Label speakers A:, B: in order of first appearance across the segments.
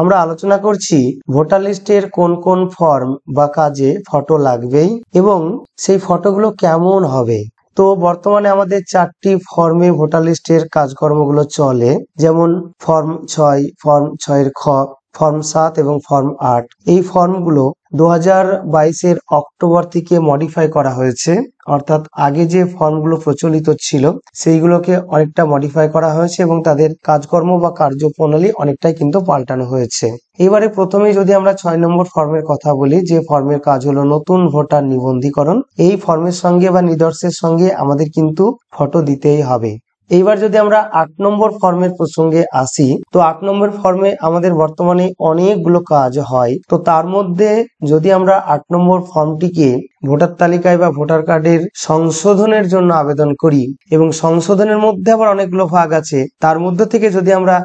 A: আমরা আলোচনা করছি ভোটার লিস্টের কোন কোন ফর্ম বা কাজে ফটো লাগবেই এবং সেই ফটোগুলো কেমন হবে তো বর্তমানে আমাদের চারটি ফর্মে ভোটার লিস্টের কাজকর্মগুলো চলে যেমন ফর্ম ছয় ফর্ম ছয়ের খ ফর্ম সাত এবং ফর্ম আট এই ফর্মগুলো দু হাজার অক্টোবর থেকে মডিফাই করা হয়েছে অর্থাৎ আগে যে ফর্মগুলো প্রচলিত ছিল সেইগুলোকে অনেকটা মডিফাই করা হয়েছে এবং তাদের কাজকর্ম বা কার্যপ্রণালী অনেকটাই কিন্তু পাল্টানো হয়েছে এবারে প্রথমে যদি আমরা ছয় নম্বর ফর্মের কথা বলি যে ফর্মের কাজ হলো নতুন ভোটার নিবন্ধীকরণ এই ফর্মের সঙ্গে বা নিদর্শের সঙ্গে আমাদের কিন্তু ফটো দিতেই হবে এইবার যদি আমরা আট নম্বর ফর্মের প্রসঙ্গে আসি তো আট নম্বর ফর্মে আমাদের বর্তমানে অনেকগুলো কাজ হয় তো তার মধ্যে যদি আমরা আট নম্বর ফর্মটিকে ভোটার তালিকায় বা ভোটার কার্ডের সংশোধনের জন্য আবেদন করি এবং সংশোধনের মধ্যে আবার অনেকগুলো ভাগ আছে তার মধ্যে থেকে যদি আমরা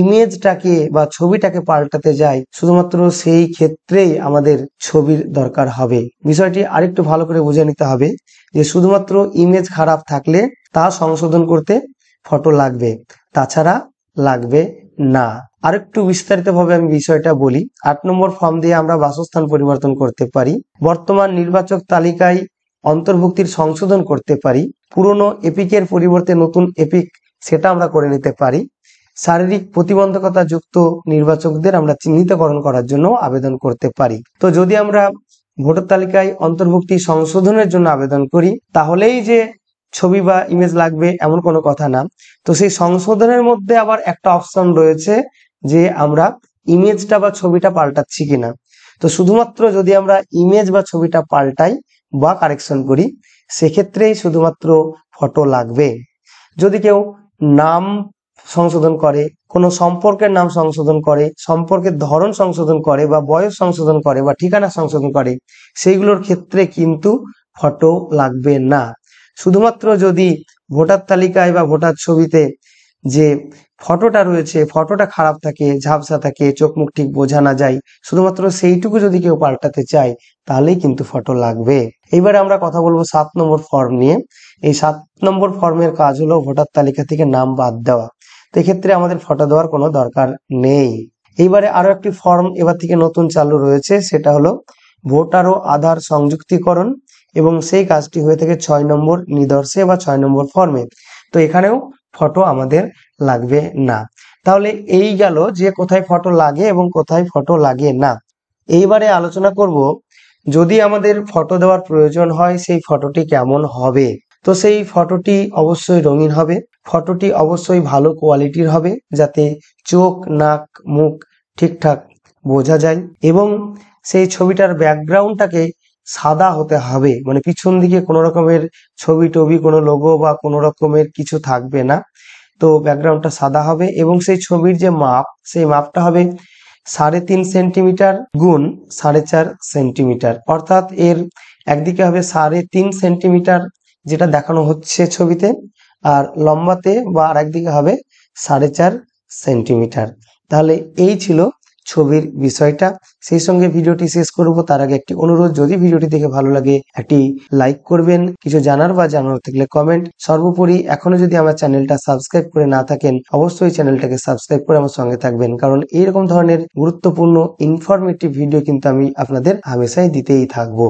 A: ইমেজটাকে বা ছবিটাকে পাল্টাতে যাই শুধুমাত্র সেই ক্ষেত্রেই আমাদের ছবির দরকার হবে বিষয়টি আরেকটু ভালো করে বুঝে নিতে হবে যে শুধুমাত্র ইমেজ খারাপ থাকলে তা সংশোধন করতে ফটো লাগবে তাছাড়া লাগবে না আরেকটু বিস্তারিতভাবে আমি বিষয়টা বলি আট নম্বর ফর্ম দিয়ে আমরা বাসস্থান পরিবর্তন করতে পারি বর্তমান নির্বাচক তালিকায় অন্তর্ভুক্তির সংশোধন করতে পারি পুরনো এপিকের পরিবর্তে নতুন এপিক সেটা আমরা করে নিতে পারি শারীরিক প্রতিবন্ধকতা যুক্ত নির্বাচকদের আমরা চিহ্নিতকরণ করার জন্য আবেদন করতে পারি তো যদি আমরা ভোটার তালিকায় অন্তর্ভুক্তি সংশোধনের জন্য আবেদন করি তাহলেই যে ছবি বা ইমেজ লাগবে এমন কোনো কথা না তো সেই সংশোধনের মধ্যে আবার একটা অপশন রয়েছে যে আমরা ইমেজটা বা ছবিটা পাল্টাচ্ছি কিনা তো শুধুমাত্র যদি আমরা ইমেজ বা ছবিটা পাল্টাই বা কারেকশন করি সেক্ষেত্রেই শুধুমাত্র ফটো লাগবে যদি কেউ নাম সংশোধন করে কোনো সম্পর্কের নাম সংশোধন করে সম্পর্কের ধরন সংশোধন করে বা বয়স সংশোধন করে বা ঠিকানা সংশোধন করে সেইগুলোর ক্ষেত্রে কিন্তু ফটো লাগবে না শুধুমাত্র যদি ভোটার তালিকায় বা ভোটার ছবিতে যে ফটোটা রয়েছে ফটোটা খারাপ থাকে ঝাপসা থাকে চোখ মুখ ঠিক বোঝা না যায় শুধুমাত্র সেইটুকু যদি কেউ পাল্টাতে চায় তাহলেই কিন্তু ফটো লাগবে এইবারে আমরা কথা বলবো সাত নম্বর ফর্ম নিয়ে এই সাত নম্বর ফর্মের কাজ হলো ভোটার তালিকা থেকে নাম বাদ দেওয়া এক্ষেত্রে আমাদের ফটো দেওয়ার কোনো দরকার নেই এইবারে আরো একটি ফর্ম এবার থেকে নতুন চালু রয়েছে সেটা হলো ভোটার ও আধার সংযুক্তিকরণ এবং সেই কাজটি হয়ে থাকে ছয় নম্বর নিদর্শে বা ছয় নম্বর ফর্মে তো এখানেও ফটো আমাদের লাগবে না তাহলে এই গেল যে কোথায় ফটো লাগে এবং কোথায় ফটো লাগে না এইবারে আলোচনা করব যদি আমাদের ফটো দেওয়ার প্রয়োজন হয় সেই ফটোটি কেমন হবে তো সেই ফটোটি অবশ্যই রঙিন হবে ফটোটি অবশ্যই ভালো কোয়ালিটির হবে যাতে চোখ নাক মুখ ঠিকঠাক বোঝা যায় এবং সেই ছবিটার ব্যাকগ্রাউন্ডটাকে সাদা হতে হবে মানে পিছন দিকে কোনো রকমের ছবি টবি কোনো লোগো বা কোনো রকমের কিছু থাকবে না তো ব্যাকগ্রাউন্ডটা সাদা হবে এবং সেই ছবির যে মাপ সেই মাপটা হবে সাড়ে তিন সেন্টিমিটার গুণ সাড়ে চার সেন্টিমিটার অর্থাৎ এর একদিকে হবে সাড়ে তিন সেন্টিমিটার যেটা দেখানো হচ্ছে ছবিতে আর লম্বাতে বা আর একদিকে হবে সাড়ে চার সেন্টিমিটার তাহলে এই ছিল ছবির বিষয়টা সেই সঙ্গে ভিডিওটি শেষ করব তার আগে একটি অনুরোধ যদি ভিডিওটি দেখে ভালো লাগে একটি লাইক করবেন কিছু জানার বা জানার থাকলে কমেন্ট সর্বোপরি এখনো যদি আমার চ্যানেলটা সাবস্ক্রাইব করে না থাকেন অবশ্যই চ্যানেলটাকে সাবস্ক্রাইব করে আমার সঙ্গে থাকবেন কারণ এইরকম ধরনের গুরুত্বপূর্ণ ইনফরমেটিভ ভিডিও কিন্তু আমি আপনাদের হামেশাই দিতেই থাকবো